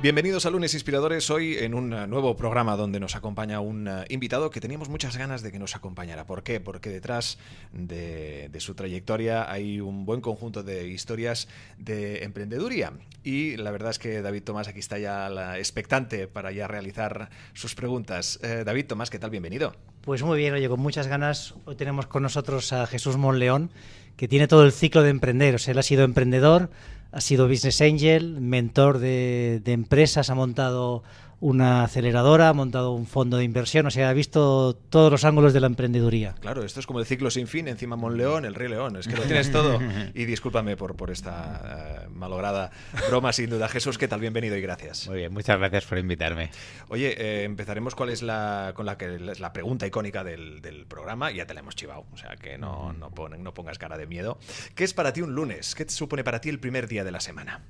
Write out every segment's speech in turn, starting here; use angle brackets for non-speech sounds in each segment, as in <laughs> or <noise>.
Bienvenidos a Lunes Inspiradores, hoy en un nuevo programa donde nos acompaña un eh, invitado que teníamos muchas ganas de que nos acompañara. ¿Por qué? Porque detrás de, su trayectoria hay un buen conjunto de historias de emprendeduría. Y la verdad es que David Tomás aquí está ya la expectante para ya realizar sus preguntas. Eh, David Tomás, ¿qué tal? Bienvenido. Pues muy bien, oye, con muchas ganas. Hoy tenemos con nosotros a Jesús Monleón, que tiene todo el ciclo de emprender. O sea, él ha sido emprendedor, ha sido business angel, mentor de, empresas, ha montado una aceleradora, ha montado un fondo de inversión, o sea, ha visto todos los ángulos de la emprendeduría. Claro, esto es como el ciclo sin fin, encima Monleón, el Río León, es que lo tienes todo. <laughs> Y discúlpame por, por esta eh, malograda broma, sin duda. Jesús, ¿qué tal? Bienvenido y gracias. Muy bien, muchas gracias por invitarme. Oye, eh, empezaremos cuál es la, con la, que, es la pregunta icónica del, programa, ya te la hemos chivado, o sea, que no, no pongas cara de miedo. ¿Qué es para ti un lunes? ¿Qué supone para ti el primer día de la semana?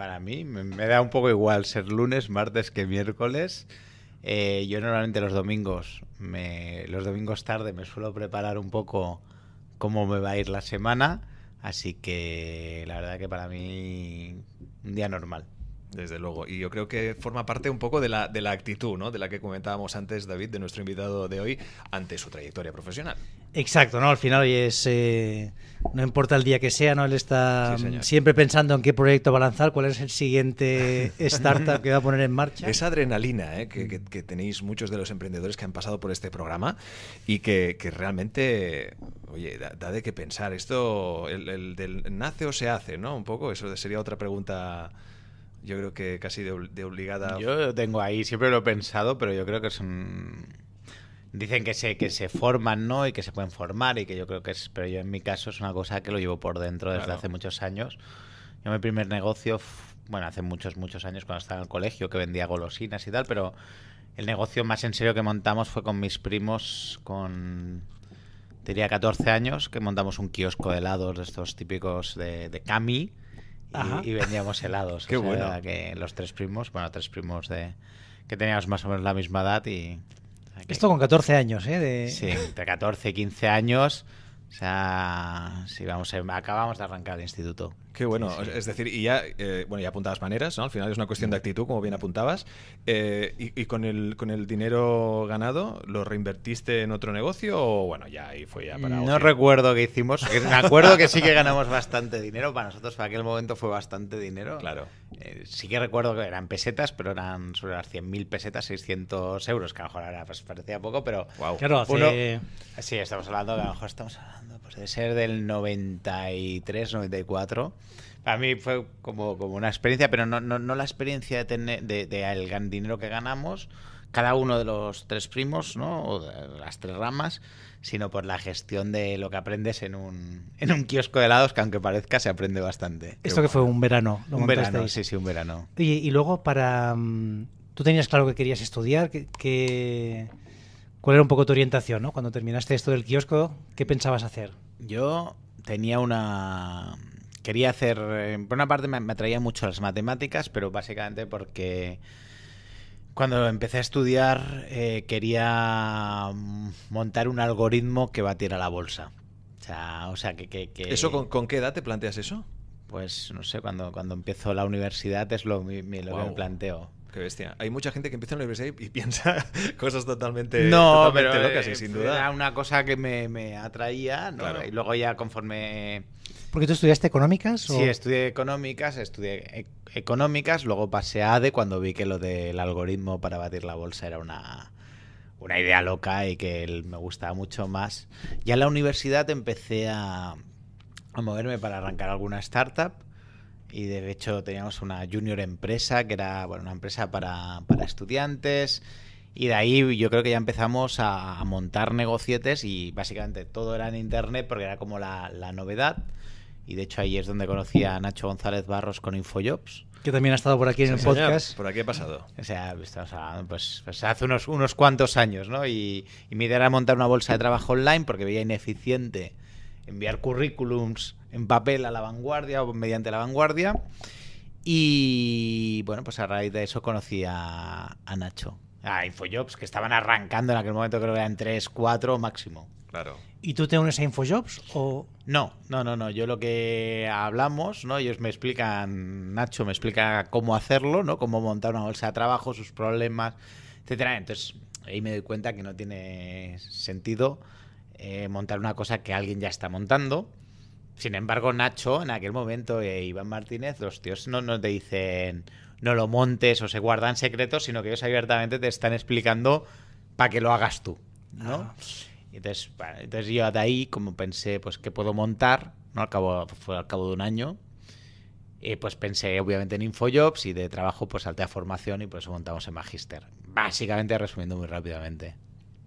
para mí me, da un poco igual ser lunes, martes que miércoles. Eh, yo normalmente los domingos, me, los domingos tarde me suelo preparar un poco cómo me va a ir la semana, así que la verdad que para mí un día normal desde luego. Y yo creo que forma parte un poco de la, de la actitud, ¿no? De la que comentábamos antes, David, de nuestro invitado de hoy, ante su trayectoria profesional. Exacto, ¿no? Al final hoy es. Eh, no importa el día que sea, ¿no? Él está mm, siempre pensando en qué proyecto va a lanzar, cuál es el siguiente <laughs> startup que va a poner en marcha. Esa adrenalina ¿eh? que, tenéis muchos de los emprendedores que han pasado por este programa y que, realmente, oye, da, de qué pensar. Esto, el, el del nace o se hace, ¿no? Un poco, eso sería otra pregunta yo creo que casi de, obligada. Yo tengo ahí, siempre lo he pensado, pero yo creo que son dicen que se, que se forman, ¿no? Y que se pueden formar y que yo creo que es... Pero yo en mi caso es una cosa que lo llevo por dentro desde hace muchos años. Yo mi primer negocio, bueno, hace muchos, muchos años cuando estaba en el colegio, que vendía golosinas y tal, pero el negocio más en serio que montamos fue con mis primos, con... Tenía 14 años que montamos un kiosco de helados de estos típicos de, de Cami, y, y, vendíamos helados. <laughs> Qué bueno. Que los tres primos, bueno, tres primos de que teníamos más o menos la misma edad y... Esto con 14 años, ¿eh? De... Sí, entre 14 y 15 años o sea, si vamos, eh, acabamos de arrancar el instituto. Qué bueno, es decir, y ya, eh, bueno, ya apuntabas maneras, ¿no? Al final es una cuestión de actitud, como bien apuntabas. Eh, y, con, el, con el dinero ganado, ¿lo reinvertiste en otro negocio o, bueno, ya ahí fue ya para... No recuerdo qué hicimos, me acuerdo que sí que <laughs> ganamos bastante dinero, para nosotros para aquel momento fue bastante dinero. Claro. Eh, sí que recuerdo que eran pesetas, pero eran sobre las 100.000 pesetas, 600 euros, que a lo mejor ahora pues, parecía poco, pero. Wow. Sí, estamos hablando, de a lo mejor estamos hablando, pues, ser del 93, 94. Para mí fue como, como una experiencia, pero no, no, la experiencia de, tener, de, el dinero que ganamos, cada uno de los tres primos, ¿no? las tres ramas sino por la gestión de lo que aprendes en un, en un kiosco de helados, que aunque parezca, se aprende bastante. Esto que fue un verano. un verano, sí, sí, un verano. Y, luego para... Mm, tú tenías claro que querías estudiar, que... ¿Cuál era un poco tu orientación, ¿no? Cuando terminaste esto del kiosco, ¿qué pensabas hacer? Yo tenía una... Quería hacer... Eh, por una parte me atraía mucho las matemáticas, pero básicamente porque cuando empecé a estudiar eh, quería montar un algoritmo que batiera la bolsa. O sea, que, ¿Eso con, qué edad te planteas eso? Pues no sé, cuando, cuando empiezo la universidad es lo, que me planteo. Qué bestia. Hay mucha gente que empieza en la universidad y <laughs> piensa cosas totalmente, no, locas, eh, sin duda. Era una cosa que me, atraía, Y luego ya conforme. ¿Porque tú estudiaste económicas? Sí, estudié económicas, estudié e, económicas, luego pasé a ADE cuando vi que lo del algoritmo para batir la bolsa era una, idea loca y que me gustaba mucho más. Ya en la universidad empecé a, a moverme para arrancar alguna startup y de hecho teníamos una junior empresa, que era bueno, una empresa para, para estudiantes. Y de ahí yo creo que ya empezamos a, montar negocietes y básicamente todo era en internet porque era como la, la, novedad. Y de hecho ahí es donde conocí a Nacho González Barros con Infojobs. Que también ha estado por aquí en el podcast. Por aquí ha pasado. O sea, pues, pues, hace unos, unos cuantos años, ¿no? Y, y mi idea era montar una bolsa de trabajo online porque veía ineficiente enviar currículums en papel a la vanguardia o mediante la vanguardia. Y bueno, pues a raíz de eso conocí a, Nacho, a ah, Infojobs, que estaban arrancando en aquel momento, creo que eran 3, 4 máximo. Claro. ¿Y tú te unes a Infojobs o...? No, no, no, no. Yo lo que hablamos, ¿no? Ellos me explican, Nacho me explica cómo hacerlo, ¿no? Cómo montar una bolsa de trabajo, sus problemas, etcétera. Entonces, ahí me doy cuenta que no tiene sentido eh, montar una cosa que alguien ya está montando sin embargo, Nacho, en aquel momento, e Iván Martínez, los tíos no, te dicen no lo montes o se guardan secretos, sino que ellos abiertamente te están explicando para que lo hagas tú, ¿no? Entonces, entonces, yo de ahí, como pensé, pues, ¿qué puedo montar? ¿no? Al cabo, fue al cabo de un año. y eh, pues pensé, obviamente, en Infojobs y de trabajo, pues salté a formación y por eso montamos en Magister. Básicamente, resumiendo muy rápidamente.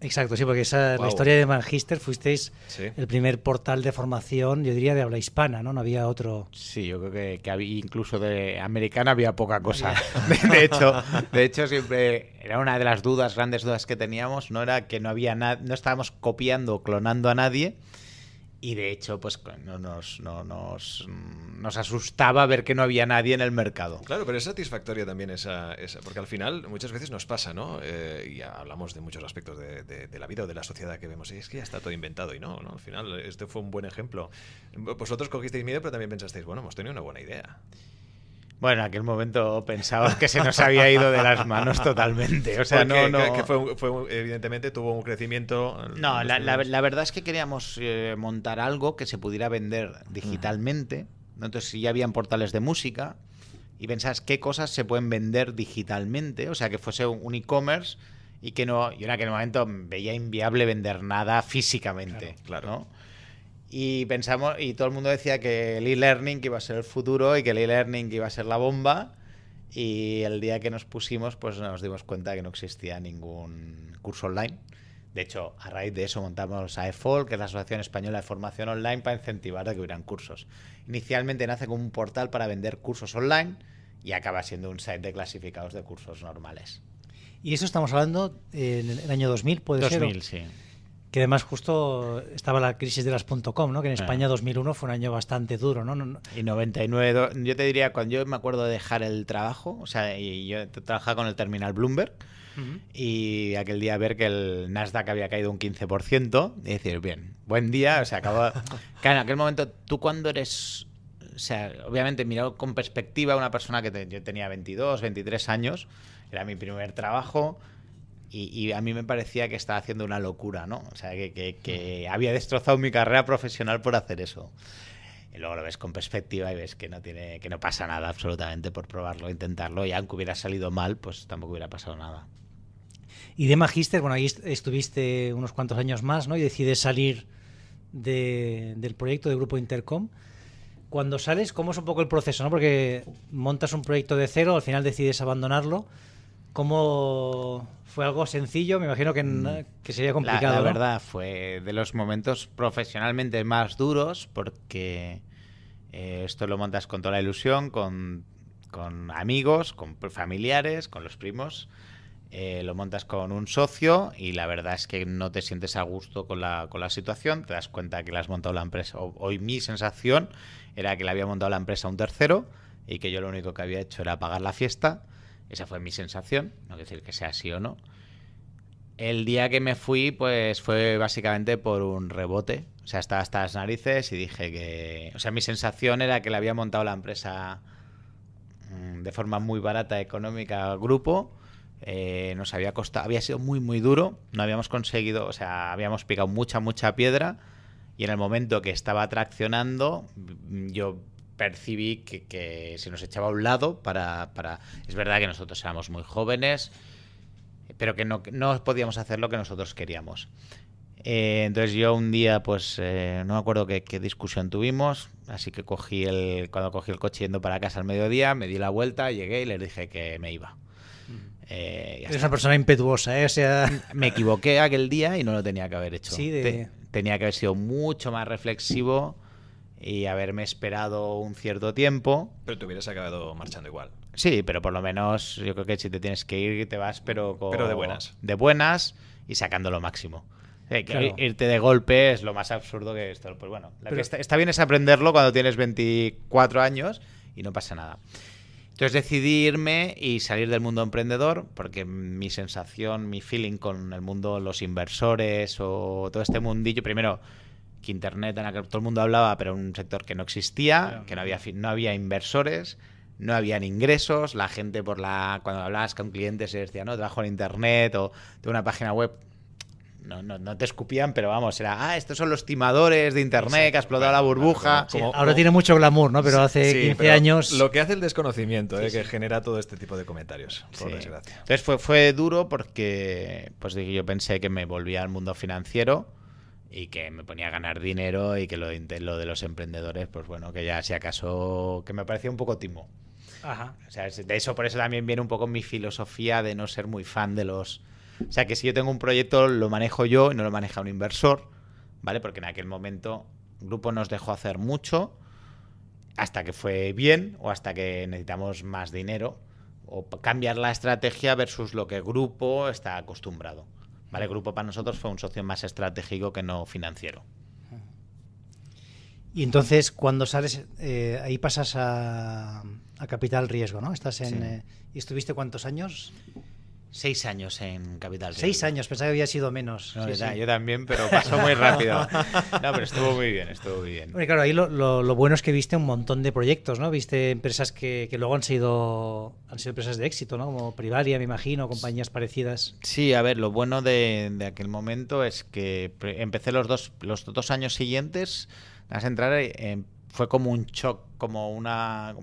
Exacto, sí, porque esa la historia de Manchester fuisteis el primer portal de formación, yo diría, de habla hispana, ¿no? No había otro. Sí, yo creo que, incluso de americana había poca cosa. <laughs> De, hecho, de hecho siempre era una de las dudas, grandes dudas que teníamos, no era que no había nada, no estábamos copiando, clonando a nadie y de hecho, pues no, nos, no, nos, mm, nos, asustaba ver que no había nadie en el mercado. Claro, pero es satisfactoria también esa, esa porque al final muchas veces nos pasa, ¿no? Eh, y hablamos de muchos aspectos de, de, de, la vida o de la sociedad que vemos, y es que ya está todo inventado, y no, ¿no? Al final, este fue un buen ejemplo. Vosotros cogisteis miedo, pero también pensasteis, bueno, hemos tenido una buena idea. Bueno, en aquel momento pensaba que se nos había ido de las manos totalmente. O sea, no, no... evidentemente tuvo un crecimiento. No, la, verdad es que queríamos eh, montar algo que se pudiera vender digitalmente. Entonces, si ya habían portales de música y pensás qué cosas se pueden vender digitalmente, o sea, que fuese un e-commerce y que no, yo en el momento veía inviable vender nada físicamente. Claro. Y pensamos, y todo el mundo decía que el e-learning iba a ser el futuro y que el e-learning iba a ser la bomba. Y el día que nos pusimos, pues nos dimos cuenta que no existía ningún curso online. De hecho, a raíz de eso montamos AEFOL, que es la Asociación Española de Formación Online, para incentivar a que hubieran cursos. Inicialmente nace como un portal para vender cursos online y acaba siendo un site de clasificados de cursos normales. Y eso estamos hablando en el año 2000, puede ser. 2000, sí. Que además justo estaba la crisis de las .com, ¿no? Que en ah. España 2001 fue un año bastante duro, ¿no? Y 99, yo te diría, cuando yo me acuerdo de dejar el trabajo, o sea, y yo trabajaba con el terminal Bloomberg, y aquel día ver que el Nasdaq había caído un 15%, y decir, bien, buen día, o sea, acabó... <laughs> claro, en aquel momento, tú cuando eres... O sea, obviamente mirado con perspectiva una persona que yo tenía 22, 23 años, era mi primer trabajo, y, a mí me parecía que estaba haciendo una locura, ¿no? O sea, que, había destrozado mi carrera profesional por hacer eso. Y luego lo ves con perspectiva y ves que no tiene, que no pasa nada absolutamente por probarlo, intentarlo, y aunque hubiera salido mal, pues tampoco hubiera pasado nada. Y de Magister, bueno, ahí estuviste unos cuantos años más, ¿no? Y decides salir del proyecto de Grupo Intercom. Cuando sales, ¿cómo es un poco el proceso, no? Porque montas un proyecto de cero, al final decides abandonarlo. ¿Cómo fue algo sencillo, me imagino que, mm. sería complicado. La, verdad, fue de los momentos profesionalmente más duros porque eh, esto lo montas con toda la ilusión, con, amigos, con familiares, con los primos. Eh, lo montas con un socio y la verdad es que no te sientes a gusto con la, situación, te das cuenta que la has montado la empresa. hoy mi sensación era que la había montado la empresa un tercero y que yo lo único que había hecho era pagar la fiesta esa fue mi sensación, no quiero decir que sea así o no. El día que me fui, pues fue básicamente por un rebote. O sea, estaba hasta las narices y dije que. O sea, mi sensación era que le había montado la empresa mm, de forma muy barata, económica, al grupo. Eh, nos había costado, había sido muy, muy duro. No habíamos conseguido, o sea, habíamos picado mucha, mucha piedra. Y en el momento que estaba traccionando, yo percibí que, se nos echaba a un lado para, Es verdad que nosotros éramos muy jóvenes, pero que no, podíamos hacer lo que nosotros queríamos. Eh, entonces yo un día, pues eh, no me acuerdo qué, discusión tuvimos, así que cogí el, cuando cogí el coche yendo para casa al mediodía, me di la vuelta, llegué y les dije que me iba. Mm. Eh, Eres una persona impetuosa, ¿eh? <laughs> Me equivoqué aquel día y no lo tenía que haber hecho. tenía que haber sido mucho más reflexivo y haberme esperado un cierto tiempo. Pero te hubieras acabado marchando igual. Sí, pero por lo menos yo creo que si te tienes que ir, te vas, pero, con, pero de buenas. De buenas y sacando lo máximo. Irte de golpe es lo más absurdo que esto. Pues bueno, la que está, bien es aprenderlo cuando tienes 24 años y no pasa nada. Entonces decidirme y salir del mundo emprendedor porque mi sensación, mi feeling con el mundo, los inversores o todo este mundillo, primero que Internet, en la que todo el mundo hablaba, pero un sector que no existía, que no había, no había inversores, no habían ingresos, la gente por la cuando hablabas con clientes se decía, no, trabajo en Internet o tengo una página web. No, no, no, te escupían, pero vamos, era, ah, estos son los timadores de Internet que ha explotado la burbuja. ahora tiene mucho glamour, ¿no? Pero hace 15 años... Lo que hace el desconocimiento, eh, que genera todo este tipo de comentarios, por desgracia. Entonces fue, fue duro porque pues, yo pensé que me volvía al mundo financiero y que me ponía a ganar dinero y que lo, de los emprendedores, pues bueno, que ya si acaso, que me parecía un poco timo. Ajá. O sea, de eso, por eso también viene un poco mi filosofía de no ser muy fan de los... O sea, que si yo tengo un proyecto, lo manejo yo y no lo maneja un inversor, ¿vale? Porque en aquel momento el grupo nos dejó hacer mucho hasta que fue bien o hasta que necesitamos más dinero o cambiar la estrategia versus lo que grupo está acostumbrado. ¿Vale? El grupo para nosotros fue un socio más estratégico que no financiero. Y entonces, cuando sales, eh, ahí pasas a, capital riesgo, ¿no? Estás en, eh, ¿Y estuviste cuántos años? Seis años en Capital. Seis años, pensaba que había sido menos. Yo también, pero pasó muy rápido. <laughs> No, pero estuvo muy bien, estuvo muy bien. claro, ahí lo, bueno es que viste un montón de proyectos, ¿no? Viste empresas que, luego han sido, han sido empresas de éxito, ¿no? Como Privaria, me imagino, compañías parecidas. Sí, a ver, lo bueno de, aquel momento es que empecé los dos, los dos años siguientes, a entrar eh, fue como un shock, como una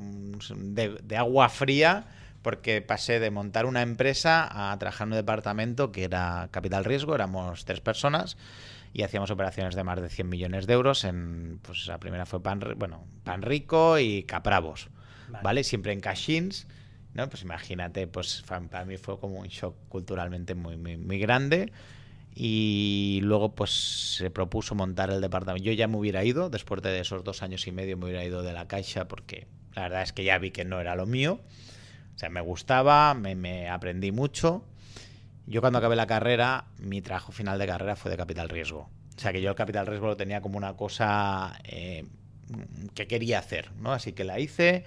de agua fría porque pasé de montar una empresa a trabajar en un departamento que era capital riesgo, éramos tres personas y hacíamos operaciones de más de 100 millones de euros en, pues la primera fue Pan, bueno, Pan Rico y Capravos, ¿vale? Siempre en cashins, ¿no? Pues imagínate, pues para mí fue como un shock culturalmente muy, muy, grande y luego pues se propuso montar el departamento. Yo ya me hubiera ido, después de esos dos años y medio me hubiera ido de la caixa porque la verdad es que ya vi que no era lo mío. O sea, me gustaba, me, aprendí mucho. Yo cuando acabé la carrera, mi trabajo final de carrera fue de capital riesgo. O sea que yo el capital riesgo lo tenía como una cosa eh, que quería hacer, ¿no? Así que la hice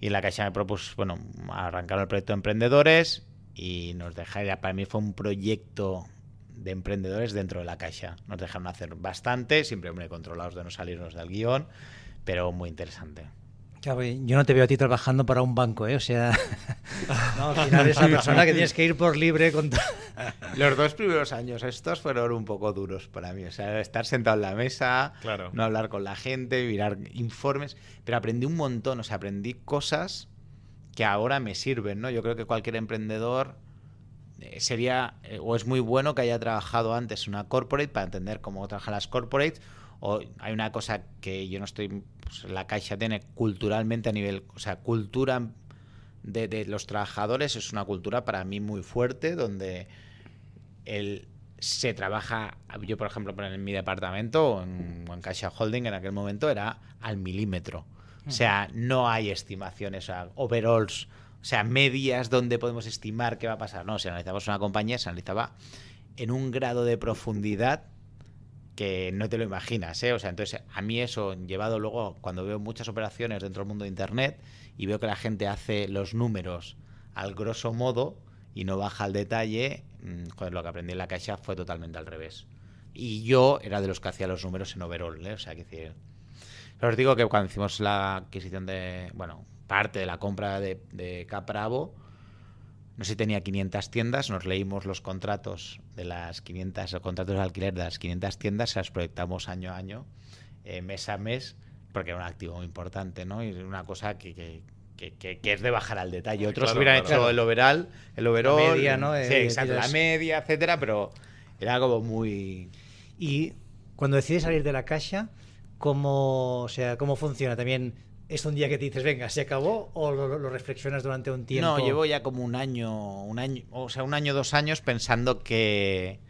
y en la Caixa me propuso, bueno, arrancar el proyecto de emprendedores y nos dejaron, para mí fue un proyecto de emprendedores dentro de la Caixa. Nos dejaron hacer bastante, siempre muy controlados de no salirnos del guión, pero muy interesante yo no te veo a ti trabajando para un banco, ¿eh? O sea, <laughs> no, al <laughs> eres una persona que tienes que ir por libre con... <laughs> Los dos primeros años estos fueron un poco duros para mí. O sea, estar sentado en la mesa, no hablar con la gente, mirar informes. Pero aprendí un montón, o sea, aprendí cosas que ahora me sirven, ¿no? Yo creo que cualquier emprendedor eh, sería, eh, o es muy bueno que haya trabajado antes en una corporate para entender cómo trabajan las corporates o hay una cosa que yo no estoy, pues, la Caixa tiene culturalmente a nivel, o sea, cultura de, los trabajadores es una cultura para mí muy fuerte, donde el, se trabaja, yo por ejemplo en mi departamento, en, en Caixa Holding en aquel momento era al milímetro. O sea, no hay estimaciones, o overalls, o sea, medias donde podemos estimar qué va a pasar. No, si analizamos una compañía, se analizaba en un grado de profundidad que no te lo imaginas, ¿eh? O sea, entonces a mí eso, llevado luego, cuando veo muchas operaciones dentro del mundo de Internet y veo que la gente hace los números al grosso modo y no baja al detalle, mm, joder, lo que aprendí en la caixa fue totalmente al revés. Y yo era de los que hacía los números en overall, ¿eh? O sea, que decir... Os digo que cuando hicimos la adquisición de, bueno, parte de la compra de, de Capravo, no sé si tenía 500 tiendas, nos leímos los contratos de las 500, contratos de alquiler de las 500 tiendas, se las proyectamos año a año, eh, mes a mes, porque era un activo muy importante, ¿no? Y una cosa que, es de bajar al detalle. Otros hubieran hecho el overall, el overall, eh, la media, la media, etcétera, pero era algo muy. Y cuando decides salir de la caja, sea, ¿cómo funciona? También ¿Es un día que te dices, venga, se acabó? ¿O lo, reflexionas durante un tiempo? No, llevo ya como un año, un año, o sea, un año, dos años pensando que,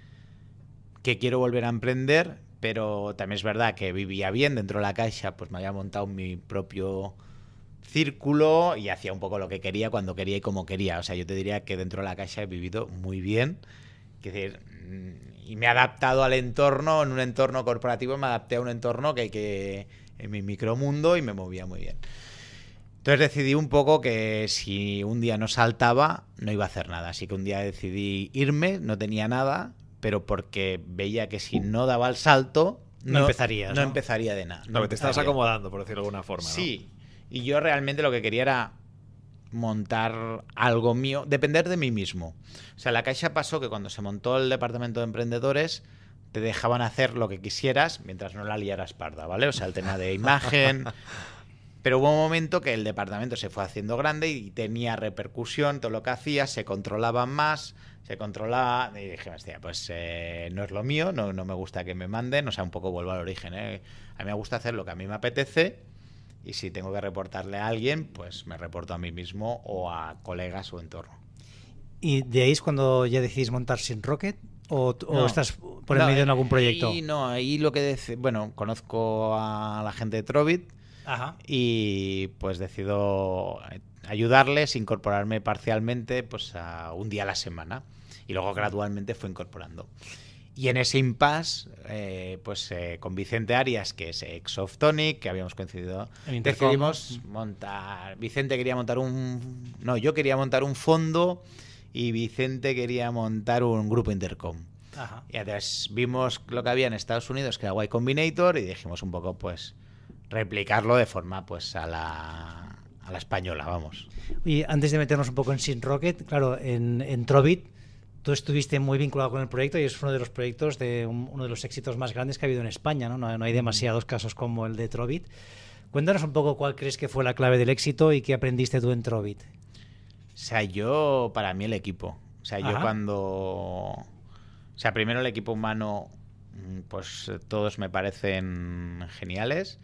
que quiero volver a emprender, pero también es verdad que vivía bien dentro de la caixa, pues me había montado mi propio círculo y hacía un poco lo que quería, cuando quería y como quería. O sea, yo te diría que dentro de la caixa he vivido muy bien. decir, mm, y me he adaptado al entorno, en un entorno corporativo me adapté a un entorno que, que en mi micromundo y me movía muy bien. Entonces decidí un poco que si un día no saltaba, no iba a hacer nada. Así que un día decidí irme, no tenía nada, pero porque veía que si uh. no daba el salto, no, empezaría. No, empezaría de nada. No, que te estás acomodando, por decirlo de alguna forma. Sí. Y yo realmente lo que quería era montar algo mío, depender de mí mismo. O sea, la Caixa pasó que cuando se montó el departamento de emprendedores, te dejaban hacer lo que quisieras mientras no la liaras parda, ¿vale? O sea, el tema de imagen. <laughs> Pero hubo un momento que el departamento se fue haciendo grande y tenía repercusión todo lo que hacía, se controlaba más, se controlaba. Y dije, hostia, pues eh, no es lo mío, no, no me gusta que me manden, o sea, un poco vuelvo al origen. ¿eh? A mí me gusta hacer lo que a mí me apetece y si tengo que reportarle a alguien, pues me reporto a mí mismo o a colegas o entorno. ¿Y de ahí es cuando ya decidís montar Sin Rocket? o, estás por el medio en eh, algún proyecto? Ahí, no, ahí lo que... Bueno, conozco a la gente de Trovit Ajá. y pues decido eh, ayudarles, incorporarme parcialmente pues un día a la semana y luego gradualmente fue incorporando. Y en ese impasse, eh, pues con Vicente Arias, que es ex Softonic, que habíamos coincidido, decidimos montar. Vicente quería montar un. No, yo quería montar un fondo y Vicente quería montar un grupo intercom. Y entonces vimos lo que había en Estados Unidos, que era Y Combinator, y dijimos un poco, pues, replicarlo de forma, pues, a la, a la española, vamos. Y antes de meternos un poco en Sin Rocket, claro, en, Trovit, tú estuviste muy vinculado con el proyecto y es uno de los proyectos, de uno de los éxitos más grandes que ha habido en España, ¿no? No, no hay mm. demasiados casos como el de Trovit. Cuéntanos un poco cuál crees que fue la clave del éxito y qué aprendiste tú en Trovit. O sea, yo, para mí el equipo. O sea, yo cuando... O sea, primero el equipo humano, mm, pues todos me parecen geniales,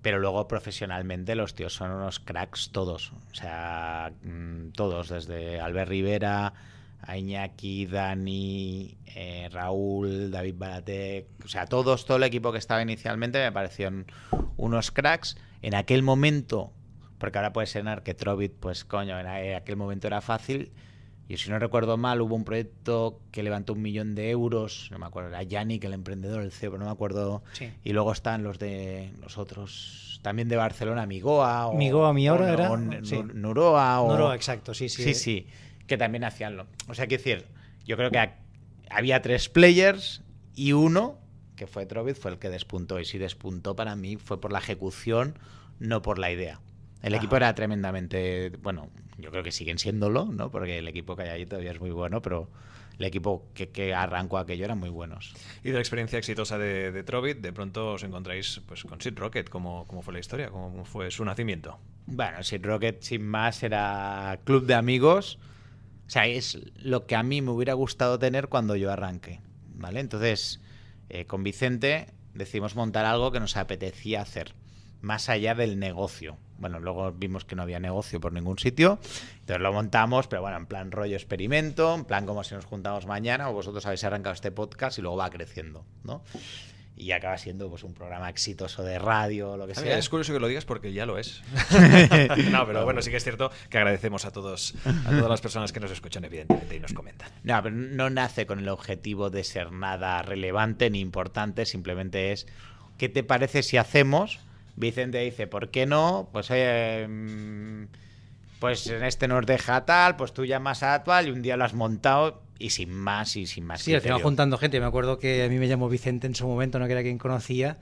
pero luego profesionalmente los tíos son unos cracks todos. O sea, mm, todos, desde Albert Rivera, a Iñaki, Dani, eh, Raúl, David Baratek... o sea, todos, todo el equipo que estaba inicialmente me parecieron unos cracks. En aquel momento porque ahora puede cenar que Trovit, pues coño, en eh, aquel momento era fácil. Y si no recuerdo mal, hubo un proyecto que levantó un millón de euros, no me acuerdo, era Yannick, el emprendedor, el CEO, no me acuerdo. Y luego están los de los otros, también de Barcelona, Migoa. O, Migoa, mi o, era. Nuroa. Nuroa, exacto, sí, sí. Sí, sí, que también hacíanlo O sea, quiero decir, yo creo que había tres players y uno, que fue Trovit, fue el que despuntó. Y si despuntó para mí fue por la ejecución, no por la idea. El equipo era tremendamente, bueno, yo creo que siguen siéndolo, ¿no? Porque el equipo que hay ahí todavía es muy bueno, pero el equipo que, arrancó aquello eran muy buenos. Y de la experiencia exitosa de, TROBIT Trovit, de pronto os encontráis pues, con Sid Rocket, ¿cómo, fue la historia? ¿Cómo, fue su nacimiento? Bueno, Sid Rocket, sin más, era club de amigos. O sea, es lo que a mí me hubiera gustado tener cuando yo arranqué, ¿vale? Entonces, eh, con Vicente decidimos montar algo que nos apetecía hacer, más allá del negocio, bueno, luego vimos que no había negocio por ningún sitio. Entonces lo montamos, pero bueno, en plan rollo experimento, en plan como si nos juntamos mañana o vosotros habéis arrancado este podcast y luego va creciendo, ¿no? y acaba siendo pues un programa exitoso de radio lo que sea. es curioso que lo digas porque ya lo es. <laughs> no, pero bueno, sí que es cierto que agradecemos a todos a todas las personas que nos escuchan evidentemente y nos comentan. No, pero no nace con el objetivo de ser nada relevante ni importante, simplemente es ¿qué te parece si hacemos Vicente dice, ¿por qué no? Pues, mm, pues en este nos deja tal, pues tú llamas a actual y un día lo has montado y sin más y sin más. Sí, al final juntando gente. Me acuerdo que a mí me llamó Vicente en su momento, no que era quien conocía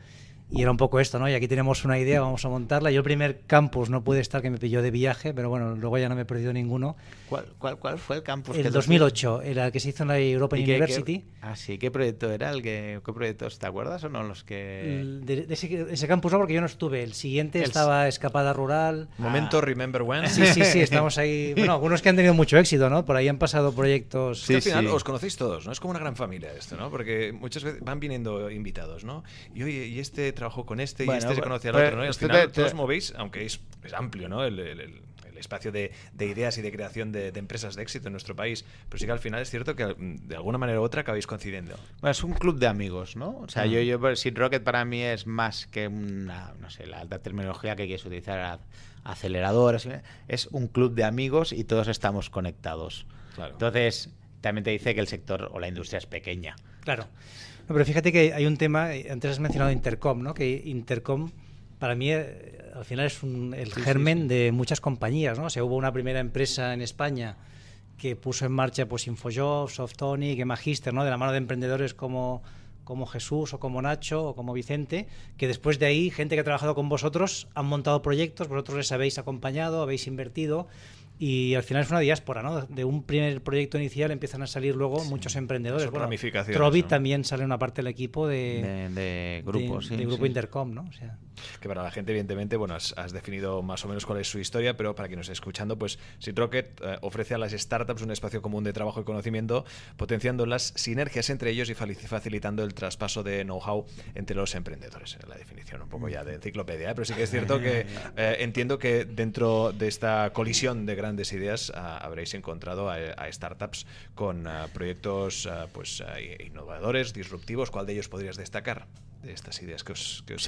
y era un poco esto, ¿no? Y aquí tenemos una idea, vamos a montarla. Yo el primer campus no pude estar, que me pilló de viaje, pero bueno, luego ya no me he perdido ninguno. ¿Cuál, cuál, cuál fue el campus? El 2008, el que se hizo en la European University. ah, sí, ¿qué proyecto era? El que, ¿Qué proyectos te acuerdas o no los que...? de, ese, campus no, porque yo no estuve. El siguiente estaba Escapada Rural. Momento Remember When. Sí, sí, sí, estamos ahí. <laughs> Bueno, algunos que han tenido mucho éxito, ¿no? Por ahí han pasado proyectos... Sí, al final os conocéis todos, ¿no? Es como una gran familia esto, ¿no? Porque muchas veces van viniendo invitados, ¿no? Y oye, y este Trabajo con este y este se pues, conoce al pues, otro. ¿no? Pues, todos movéis, aunque es, amplio ¿no? el, espacio de, ideas y de creación de, empresas de éxito en nuestro país. Pero sí que al final es cierto que mm, de alguna manera u otra acabáis coincidiendo. Bueno, es un club de amigos, ¿no? O sea, yo, mm. yo, si Rocket para mí es más que una, no sé, la alta terminología que quieres utilizar, aceleradores es un club de amigos y todos estamos conectados. Entonces, también te dice que el sector o la industria es pequeña. Claro pero fíjate que hay un tema, eh, antes has mencionado Intercom, ¿no? Que Intercom para mí eh, al final es el germen de muchas compañías, ¿no? hubo una primera empresa en España que puso en marcha pues Infojob, Softonic, Magister, ¿no? De la mano de emprendedores como como Jesús o como Nacho o como Vicente, que después de ahí, gente que ha trabajado con vosotros, han montado proyectos, vosotros les habéis acompañado, habéis invertido y al final es una diáspora, ¿no? De un primer proyecto inicial empiezan a salir luego muchos emprendedores. Bueno, Trovi también sale una parte del equipo de, grupos de grupo, Intercom, ¿no? Que para la gente, evidentemente, bueno, has, definido más o menos cuál es su historia, pero para quien nos está escuchando, pues si eh, ofrece a las startups un espacio común de trabajo y conocimiento, potenciando las sinergias entre ellos y facilitando el traspaso de know-how entre los emprendedores. La definición un poco ya de enciclopedia, ¿eh? pero sí que es cierto que <laughs> eh, entiendo que dentro de esta colisión de grandes grandes ideas ah, habréis encontrado a, startups con ah, proyectos ah, pues, innovadores, disruptivos? ¿Cuál de ellos podrías destacar? de estas ideas que os, que os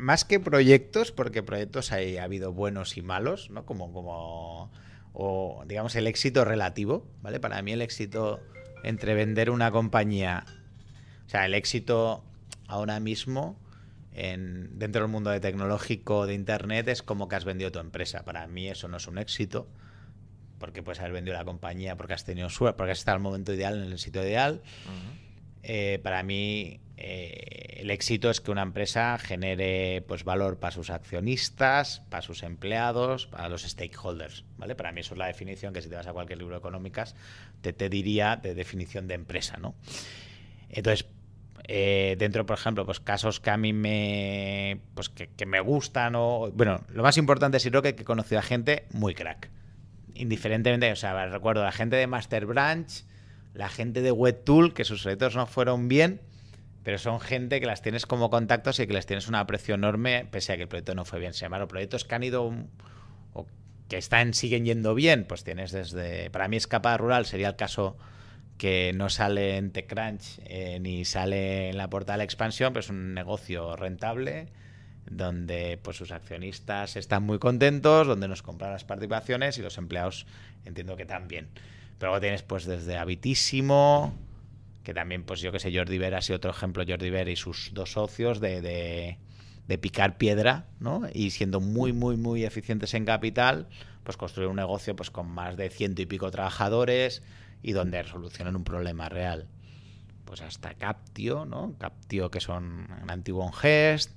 más que proyectos, porque proyectos hay, ha habido buenos y malos, ¿no? Como, como, o digamos, el éxito relativo, ¿vale? Para mí el éxito entre vender una compañía, o sea, el éxito ahora mismo dentro del mundo de tecnológico de Internet es como que has vendido tu empresa. Para mí eso no es un éxito, porque puedes haber vendido la compañía porque has tenido suerte, porque has estado en el momento ideal, en el sitio ideal. Eh, para mí eh, el éxito es que una empresa genere pues, valor para sus accionistas, para sus empleados, para los stakeholders. ¿vale? Para mí eso es la definición que si te vas a cualquier libro de económicas te, te diría de definición de empresa. ¿no? Entonces, eh, dentro, por ejemplo, pues casos que a mí me, pues que, me gustan o... Bueno, lo más importante es que, he conocido a gente muy crack. Indiferentemente, o sea, recuerdo la gente de Master Branch, la gente de WebTool, que sus proyectos no fueron bien, pero son gente que las tienes como contactos y que les tienes un aprecio enorme, pese a que el proyecto no fue bien. Se llamaron proyectos que han ido o que están, siguen yendo bien, pues tienes desde... Para mí Escapada Rural sería el caso que no sale en TechCrunch eh, ni sale en la portada de la expansión, pero es un negocio rentable donde pues sus accionistas están muy contentos, donde nos compran las participaciones y los empleados entiendo que también. Pero luego tienes pues desde Habitísimo, que también pues yo que sé, Jordi Vera ha sido otro ejemplo, Jordi Vera y sus dos socios de, de picar piedra, ¿no? Y siendo muy, muy, muy eficientes en capital, pues construir un negocio pues con más de ciento y pico trabajadores, y donde solucionan un problema real. Pues hasta Captio, ¿no? Captio que son un antiguo Gest.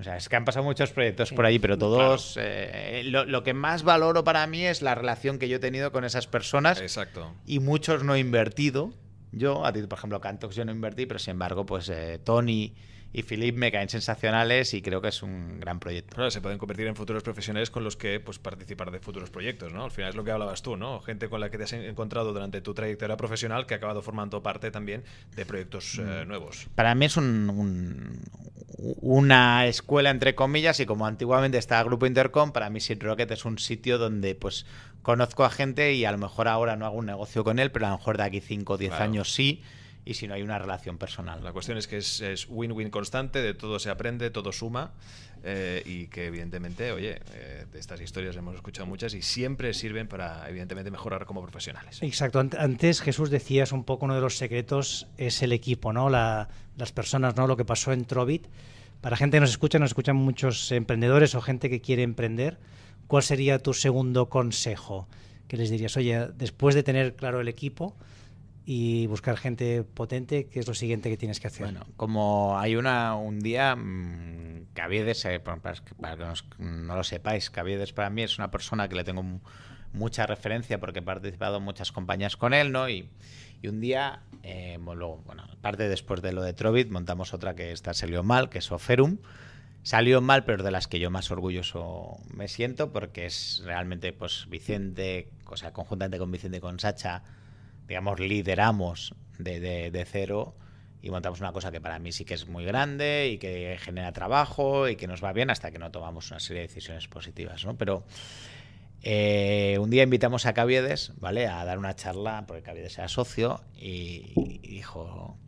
O sea, es que han pasado muchos proyectos por ahí, pero todos... Eh, lo, que más valoro para mí es la relación que yo he tenido con esas personas. Exacto. Y muchos no he invertido. Yo, a ti, por ejemplo, Cantox yo no invertí, pero sin embargo, pues eh, Tony y Philip me caen sensacionales y creo que es un gran proyecto. Claro, se pueden convertir en futuros profesionales con los que pues, participar de futuros proyectos, ¿no? Al final es lo que hablabas tú, ¿no? Gente con la que te has encontrado durante tu trayectoria profesional que ha acabado formando parte también de proyectos eh, mm. nuevos. Para mí es una escuela, entre comillas, y como antiguamente estaba Grupo Intercom, para mí si Rocket es un sitio donde pues conozco a gente y a lo mejor ahora no hago un negocio con él, pero a lo mejor de aquí 5 o 10 años sí y si no hay una relación personal. La cuestión es que es win-win constante, de todo se aprende, todo suma eh, y que evidentemente, oye, eh, de estas historias hemos escuchado muchas y siempre sirven para evidentemente mejorar como profesionales. Exacto, antes Jesús decías un poco uno de los secretos es el equipo, ¿no? las personas, ¿no? Lo que pasó en Trovit. Para gente que nos escucha, nos escuchan muchos emprendedores o gente que quiere emprender, ¿cuál sería tu segundo consejo? Que les dirías, oye, después de tener claro el equipo, y buscar gente potente, que es lo siguiente que tienes que hacer? Bueno, como hay una un día, mm, Caviedes, eh, para, que no lo sepáis, Caviedes para mí es una persona que le tengo mucha referencia porque he participado en muchas compañías con él, ¿no? Y, y un día, eh, luego, bueno, aparte después de lo de Trovit, montamos otra que esta salió mal, que es Oferum. Salió mal, pero de las que yo más orgulloso me siento, porque es realmente, pues, Vicente, o sea, conjuntamente con Vicente y con Sacha, digamos, lideramos de, cero y montamos una cosa que para mí sí que es muy grande y que genera trabajo y que nos va bien hasta que no tomamos una serie de decisiones positivas, ¿no? Pero eh, un día invitamos a Caviedes, ¿vale? A dar una charla, porque Caviedes era socio, y, dijo,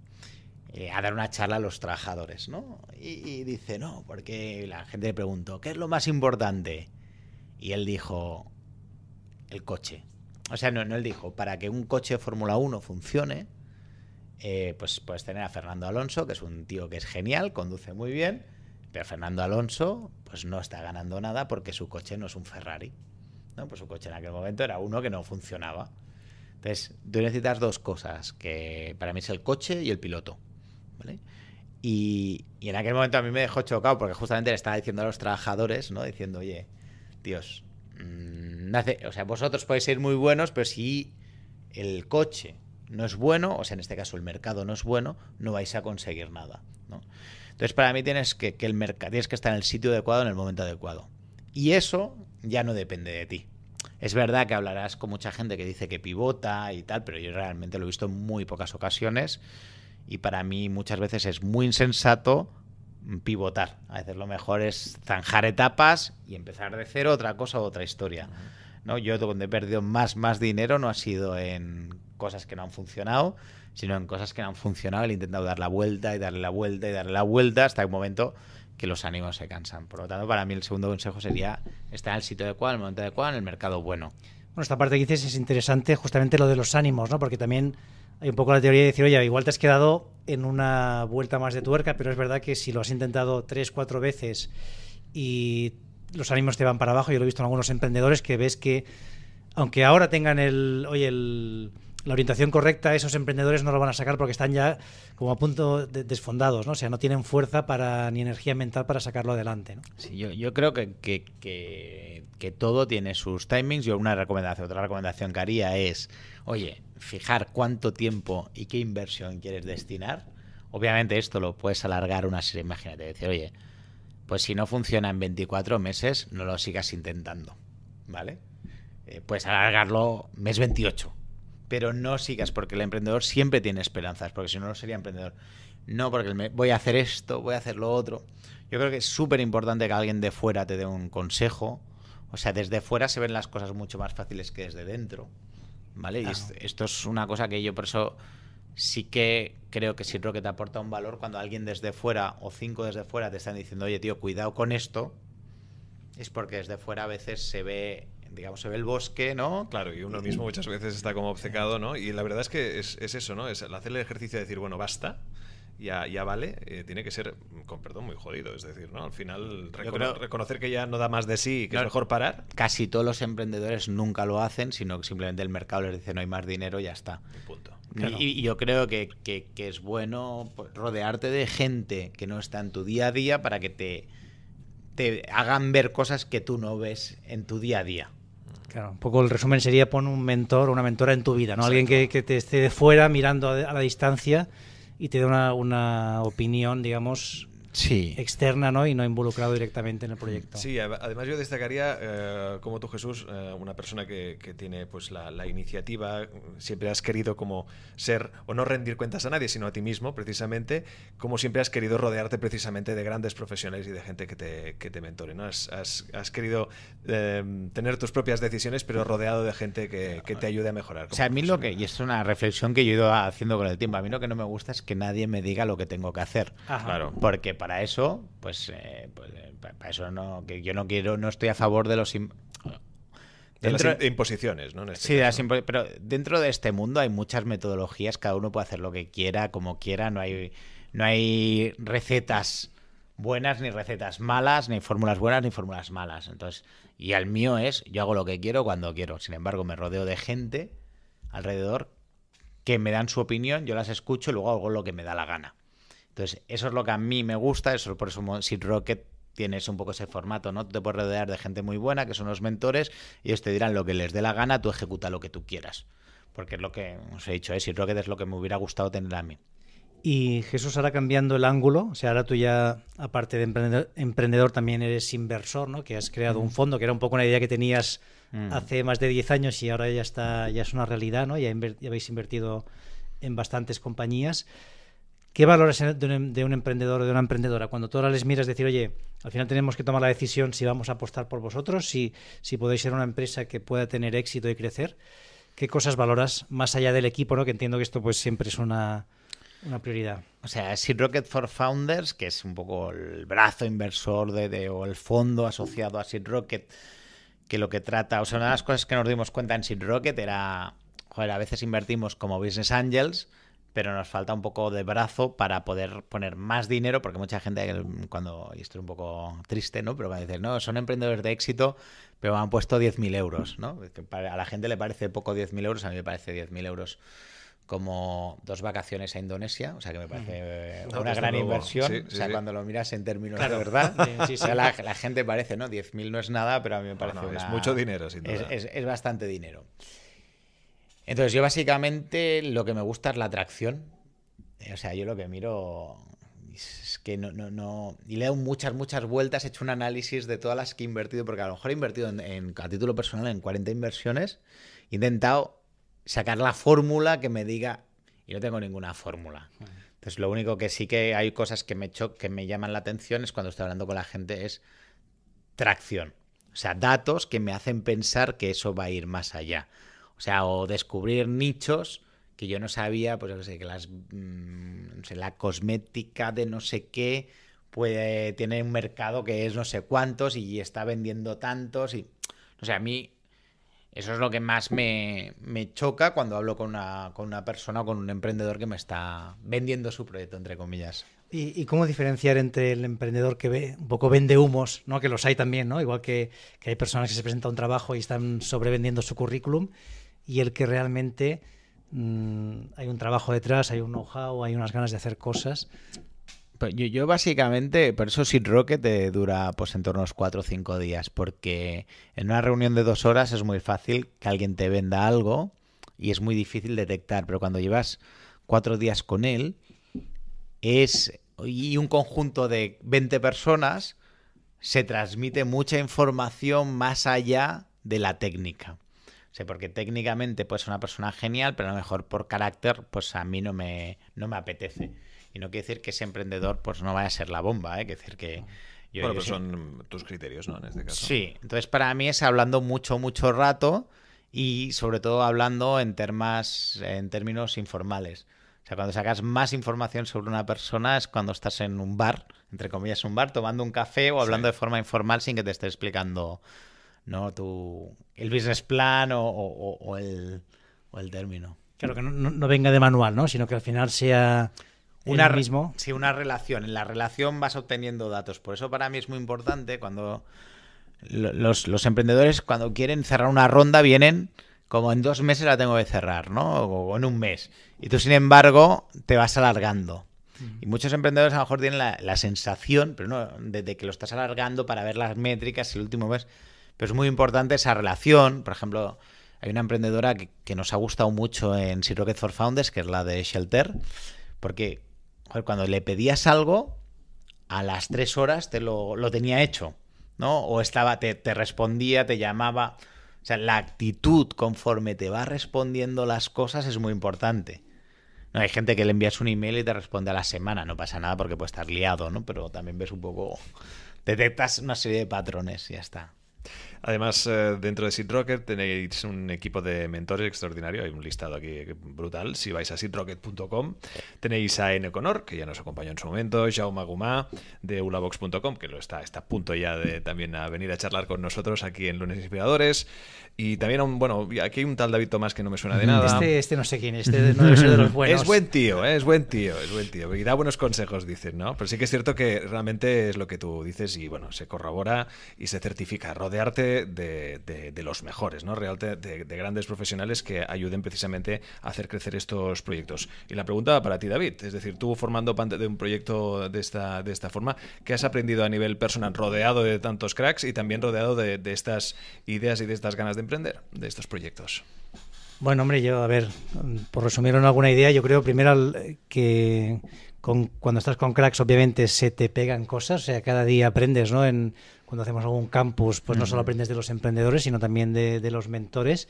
eh, a dar una charla a los trabajadores, ¿no? y, dice, no, porque la gente le preguntó, ¿qué es lo más importante? Y él dijo, el coche o sea, no, él dijo, para que un coche de Fórmula 1 funcione, eh, pues puedes tener a Fernando Alonso, que es un tío que es genial, conduce muy bien, pero Fernando Alonso pues no está ganando nada porque su coche no es un Ferrari. ¿no? Pues su coche en aquel momento era uno que no funcionaba. Entonces, tú necesitas dos cosas, que para mí es el coche y el piloto. Y, en aquel momento a mí me dejó chocado porque justamente le estaba diciendo a los trabajadores, ¿no? Diciendo, oye, tíos, mm, o sea, vosotros podéis ser muy buenos, pero si el coche no es bueno, o sea, en este caso el mercado no es bueno, no vais a conseguir nada. Entonces, para mí tienes que, que el mercado, tienes que estar en el sitio adecuado en el momento adecuado. Y eso ya no depende de ti. Es verdad que hablarás con mucha gente que dice que pivota y tal, pero yo realmente lo he visto en muy pocas ocasiones y para mí muchas veces es muy insensato pivotar. A veces lo mejor es zanjar etapas y empezar de cero otra cosa u otra historia. ¿no? Yo donde he perdido más, más dinero no ha sido en cosas que no han funcionado, sino en cosas que no han funcionado. He intentado dar la vuelta y darle la vuelta y darle la vuelta hasta el momento que los ánimos se cansan. Por lo tanto, para mí el segundo consejo sería estar en el sitio adecuado, en el momento adecuado, en el mercado bueno. Bueno, esta parte que dices es interesante, justamente lo de los ánimos, ¿no? Porque también hay un poco la teoría de decir, oye, igual te has quedado en una vuelta más de tuerca, pero es verdad que si lo has intentado tres, cuatro veces y los ánimos te van para abajo, yo lo he visto en algunos emprendedores que ves que, aunque ahora tengan el, oye, la orientación correcta, esos emprendedores no lo van a sacar porque están ya como a punto desfondados, ¿no? O sea, no tienen fuerza para ni energía mental para sacarlo adelante, Sí, yo, yo creo que, que, todo tiene sus timings. Yo una recomendación, otra recomendación que haría es, oye, fijar cuánto tiempo y qué inversión quieres destinar. Obviamente esto lo puedes alargar una serie, imagínate, decir, oye, pues si no funciona en 24 meses, no lo sigas intentando, ¿vale? Eh, puedes alargarlo mes 28, pero no sigas porque el emprendedor siempre tiene esperanzas, porque si no, no sería emprendedor. No, porque voy a hacer esto, voy a hacer lo otro. Yo creo que es súper importante que alguien de fuera te dé un consejo. O sea, desde fuera se ven las cosas mucho más fáciles que desde dentro. ¿vale? esto es una cosa que yo por eso sí que creo que sí que te aporta un valor cuando alguien desde fuera o cinco desde fuera te están diciendo, oye, tío, cuidado con esto. Es porque desde fuera a veces se ve digamos, se ve el bosque, ¿no? Claro, y uno mismo muchas veces está como obcecado, ¿no? Y la verdad es que es, es eso, ¿no? Es hacer el ejercicio de decir, bueno, basta, ya, ya vale, eh, tiene que ser, mm, con perdón, muy jodido. Es decir, ¿no? Al final, reconocer que ya no da más de sí y que es mejor parar. Casi todos los emprendedores nunca lo hacen, sino que simplemente el mercado les dice no hay más dinero, ya está. Y, yo creo que, es bueno pues, rodearte de gente que no está en tu día a día para que te, te hagan ver cosas que tú no ves en tu día a día. Claro, un poco el resumen sería pon un mentor o una mentora en tu vida, ¿no? Alguien que, que, te esté de fuera mirando a, la distancia y te da una, una opinión, digamos, sí. externa ¿no? y no involucrado directamente en el proyecto. Sí, además yo destacaría, eh, como tú Jesús, eh, una persona que, tiene pues la, iniciativa, siempre has querido como ser, o no rendir cuentas a nadie, sino a ti mismo precisamente, como siempre has querido rodearte precisamente de grandes profesionales y de gente que te, mentore. Has, querido em, tener tus propias decisiones, pero rodeado de gente que, te ayude a mejorar. O sea, a mí lo que, y es una reflexión que yo he ido haciendo con el tiempo, a mí lo que no me gusta es que nadie me diga lo que tengo que hacer. Claro. Porque para eso, pues, eh, pues eh, para eso no, que yo no quiero, no estoy a favor de los... imposiciones, ¿no? Este sí, pero dentro de este mundo hay muchas metodologías, cada uno puede hacer lo que quiera, como quiera, no hay, no hay recetas buenas ni recetas malas, ni fórmulas buenas ni fórmulas malas. Entonces, y al mío es, yo hago lo que quiero cuando quiero. Sin embargo, me rodeo de gente alrededor que me dan su opinión, yo las escucho y luego hago lo que me da la gana. Entonces, eso es lo que a mí me gusta, eso por eso Seed Rocket tienes un poco ese formato, ¿no? Te puedes rodear de gente muy buena, que son los mentores, y ellos te dirán lo que les dé la gana, tú ejecuta lo que tú quieras. Porque es lo que os he dicho, ¿eh? Rocket es lo que me hubiera gustado tener a mí. Y Jesús, ahora cambiando el ángulo, o sea, ahora tú ya, aparte de emprendedor, también eres inversor, ¿no? Que has creado un mm. fondo, que era un poco una idea que tenías mm. hace más de 10 años y ahora ya está, ya es una realidad, ¿no? ya habéis invertido en bastantes compañías. ¿Qué valores em, de un, emprendedor o de una emprendedora? Cuando tú ahora les miras, decir, oye, al final tenemos que tomar la decisión si vamos a apostar por vosotros, si, si podéis ser una empresa que pueda tener éxito y crecer. ¿Qué cosas valoras más allá del equipo? ¿no? Que entiendo que esto pues siempre es una, prioridad. O sea, Seed Rocket for Founders, que es un poco el brazo inversor de, o el fondo asociado a Seed Rocket, que lo que trata, o sea, una de las cosas que nos dimos cuenta en Seed Rocket era, joder, a veces invertimos como business angels, pero nos falta un poco de brazo para poder poner más dinero, porque mucha gente cuando, y esto es un poco triste, ¿no? Pero a decir no, son emprendedores de éxito, pero han puesto 10.000 euros, ¿no? A la gente le parece poco 10.000 euros, a mí me parece 10.000 euros como dos vacaciones a Indonesia, o sea que me parece una gran inversión, o sea, cuando lo miras en términos de verdad, <laughs> la, gente parece, ¿no? 10.000 no es nada, pero a mí me parece... Es mucho dinero, sin es bastante dinero. Entonces yo básicamente lo que me gusta es la tracción, eh, O sea, yo lo que miro es que no, Y leo muchas, muchas vueltas, he hecho un análisis de todas las que he invertido, porque a lo mejor he invertido en, a título personal en 40 inversiones, he intentado sacar la fórmula que me diga, y no tengo ninguna fórmula. Entonces lo único que sí que hay cosas que me, que me llaman la atención es cuando estoy hablando con la gente es tracción. O sea, datos que me hacen pensar que eso va a ir más allá. O sea, o descubrir nichos que yo no sabía, pues no sé, que las, mm, la cosmética de no sé qué puede tiene un mercado que es no sé cuántos y está vendiendo tantos y no sé, a mí eso es lo que más me, choca cuando hablo con una, con una persona o con un emprendedor que me está vendiendo su proyecto, entre comillas. ¿Y, cómo diferenciar entre el emprendedor que ve, un poco vende humos, ¿no? que los hay también, ¿no? igual que, que hay personas que se presentan a un trabajo y están sobrevendiendo su currículum, y el que realmente mm, hay un trabajo detrás, hay un know-how, hay unas ganas de hacer cosas. Pues yo, básicamente, por eso Seed Rocket te dura pues en torno a los 4 o cinco días, porque en una reunión de dos horas es muy fácil que alguien te venda algo y es muy difícil detectar, pero cuando llevas cuatro días con él, es y un conjunto de 20 personas se transmite mucha información más allá de la técnica porque técnicamente puede ser una persona genial, pero a lo mejor por carácter, pues a mí no me, no me apetece. Y no quiere decir que ese emprendedor pues no vaya a ser la bomba, ¿eh? Quiere decir que... Yo, bueno, pues son tus criterios, ¿no? En este caso. Sí, entonces para mí es hablando mucho, mucho rato y sobre todo hablando en, termas, en términos informales. O sea, cuando sacas más información sobre una persona es cuando estás en un bar, entre comillas un bar, tomando un café o hablando de forma informal sin que te esté explicando ¿no? el business plan o, el, término. Claro, que no, venga de manual, ¿no? Sino que al final sea una, mismo. Sí, una relación. En la relación vas obteniendo datos. Por eso para mí es muy importante cuando los, emprendedores cuando quieren cerrar una ronda vienen como en dos meses la tengo que cerrar, ¿no? O en un mes. Y tú, sin embargo, te vas alargando. Y muchos emprendedores a lo mejor tienen la, sensación, pero no, de, que lo estás alargando para ver las métricas el último mes. Pero es muy importante esa relación. Por ejemplo, hay una emprendedora que, nos ha gustado mucho en Sea Rocket for Founders, que es la de Shelter, porque cuando le pedías algo, a las tres horas te lo, tenía hecho, ¿no? O estaba, te, respondía, te llamaba. O sea, la actitud conforme te va respondiendo las cosas es muy importante. No, hay gente que le envías un email y te responde a la semana, no pasa nada porque puede estar liado, ¿no? Pero también ves un poco. Detectas una serie de patrones y ya está. Además, eh, dentro de Seed Rocket tenéis un equipo de mentores extraordinario. Hay un listado aquí brutal. Si vais a seedrocket.com, tenéis a N. Conor, que ya nos acompañó en su momento, Jaume Gumá, de ulabox.com, que lo está, está a punto ya de también a venir a charlar con nosotros aquí en Lunes Inspiradores. Y también, un, bueno, aquí hay un tal David Tomás que no me suena de nada. Este, este, no sé quién, este no es de los buenos. Es buen tío, eh, es buen tío, es buen tío. Y da buenos consejos, dicen, ¿no? Pero sí que es cierto que realmente es lo que tú dices y, bueno, se corrobora y se certifica. Rodearte de, los mejores, ¿no? Realmente de, grandes profesionales que ayuden precisamente a hacer crecer estos proyectos. Y la pregunta va para ti, David. Es decir, tú formando parte de un proyecto de esta, de esta forma, ¿qué has aprendido a nivel personal rodeado de tantos cracks y también rodeado de, estas ideas y de estas ganas de emprender de estos proyectos? Bueno, hombre, yo, a ver, por resumir en alguna idea, yo creo primero que cuando estás con cracks, obviamente se te pegan cosas, o sea, cada día aprendes, ¿no? En, cuando hacemos algún campus, pues no solo aprendes de los emprendedores, sino también de, los mentores.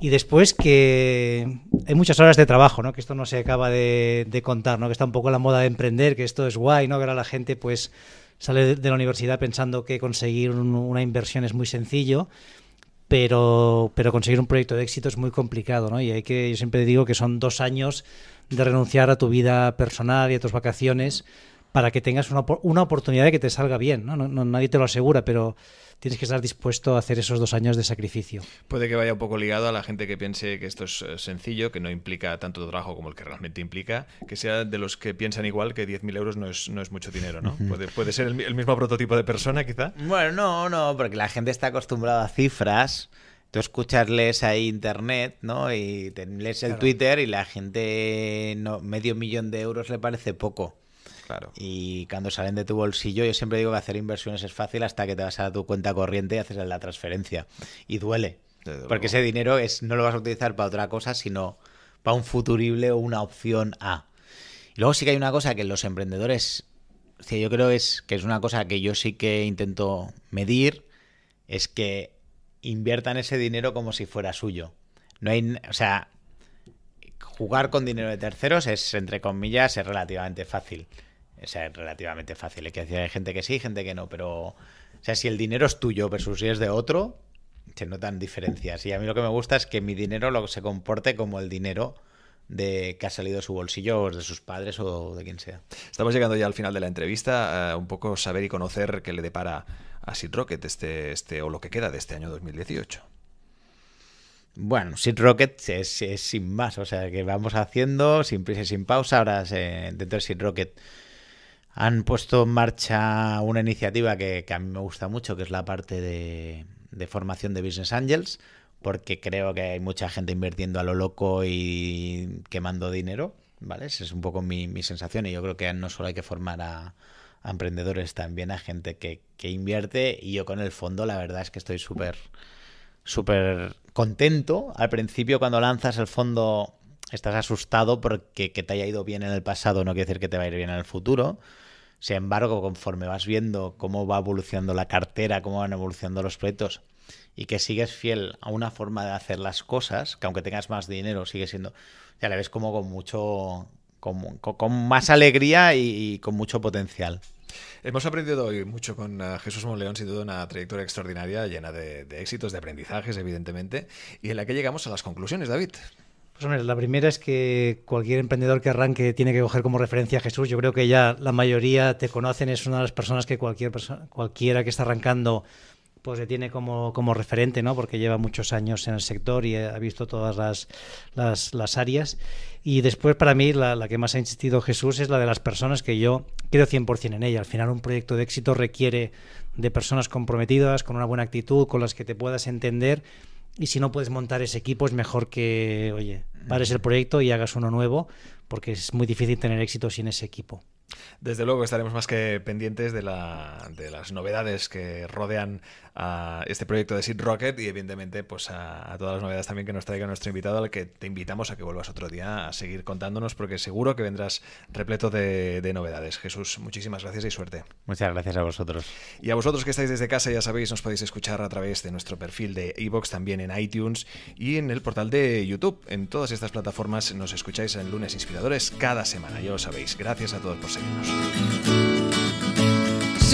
Y después que hay muchas horas de trabajo, ¿no? Que esto no se acaba de, contar, ¿no? Que está un poco la moda de emprender, que esto es guay, ¿no? Que ahora la gente, pues, sale de la universidad pensando que conseguir una inversión es muy sencillo pero, pero conseguir un proyecto de éxito es muy complicado, ¿no? Y hay que, yo siempre digo que son dos años de renunciar a tu vida personal y a tus vacaciones para que tengas una, una oportunidad de que te salga bien, no nadie te lo asegura, pero tienes que estar dispuesto a hacer esos dos años de sacrificio. Puede que vaya un poco ligado a la gente que piense que esto es eh, sencillo, que no implica tanto trabajo como el que realmente implica, que sea de los que piensan igual que 10.000 euros no es, no es mucho dinero, ¿no? Puede, puede ser el, mismo prototipo de persona, quizá. Bueno, no, no, porque la gente está acostumbrada a cifras tú escucharles ahí internet, ¿no? Y lees el Twitter y la gente medio millón de euros le parece poco. Claro. Y cuando salen de tu bolsillo, yo siempre digo que hacer inversiones es fácil hasta que te vas a tu cuenta corriente y haces la transferencia. Y duele. Porque ese dinero es, no lo vas a utilizar para otra cosa, sino para un futurible o una opción A. Y luego sí que hay una cosa que los emprendedores, yo creo es, que es una cosa que yo sí que intento medir, es que inviertan ese dinero como si fuera suyo. No hay, o sea, jugar con dinero de terceros es, entre comillas, es relativamente fácil o es relativamente fácil. hay gente que sí, gente que no, pero, o sea, si el dinero es tuyo versus si es de otro, se notan diferencias. Y a mí lo que me gusta es que mi dinero lo, se comporte como el dinero de que ha salido de su bolsillo o de sus padres o de quien sea. Estamos llegando ya al final de la entrevista, eh, un poco saber y conocer qué le depara a Seed Rocket este, este, o lo que queda de este año 2018. Bueno, Seed Rocket es, sin más, o sea que vamos haciendo sin prisa y sin pausa. Ahora eh, dentro de Seed Rocket han puesto en marcha una iniciativa que, a mí me gusta mucho, que es la parte de, formación de Business Angels, porque creo que hay mucha gente invirtiendo a lo loco y quemando dinero, ¿vale? Esa es un poco mi, sensación y yo creo que no solo hay que formar a, emprendedores, también a gente que, invierte y yo con el fondo la verdad es que estoy súper, súper contento. Al principio cuando lanzas el fondo... Estás asustado porque que te haya ido bien en el pasado no quiere decir que te va a ir bien en el futuro sin embargo, conforme vas viendo cómo va evolucionando la cartera, cómo van evolucionando los proyectos y que sigues fiel a una forma de hacer las cosas, que aunque tengas más dinero, sigue siendo, ya la ves como con mucho, con, más alegría y, con mucho potencial. Hemos aprendido hoy mucho con eh, Jesús Monleón, sin duda una trayectoria extraordinaria, llena de éxitos, de aprendizajes, evidentemente, y en la que llegamos a las conclusiones, David. Pues hombre, la primera es que cualquier emprendedor que arranque tiene que coger como referencia a Jesús. Yo creo que ya la mayoría te conocen, es una de las personas que cualquier cualquiera que está arrancando pues le tiene como, como referente, ¿no? Porque lleva muchos años en el sector y ha visto todas las, las, áreas. Y después, para mí, la, la, que más ha insistido Jesús es la de las personas que yo creo 100% en ella. Al final, un proyecto de éxito requiere de personas comprometidas, con una buena actitud, con las que te puedas entender y si no puedes montar ese equipo, es mejor que, oye, pares el proyecto y hagas uno nuevo, porque es muy difícil tener éxito sin ese equipo. Desde luego estaremos más que pendientes de, de las novedades que rodean a este proyecto de Seed Rocket y evidentemente pues a, todas las novedades también que nos traiga nuestro invitado al que te invitamos a que vuelvas otro día a seguir contándonos porque seguro que vendrás repleto de, novedades. Jesús, muchísimas gracias y suerte. Muchas gracias a vosotros. Y a vosotros que estáis desde casa ya sabéis, nos podéis escuchar a través de nuestro perfil de iVoox, también en iTunes y en el portal de YouTube. En todas estas plataformas nos escucháis en Lunes Inspiradores cada semana, ya lo sabéis. Gracias a todos por seguirnos.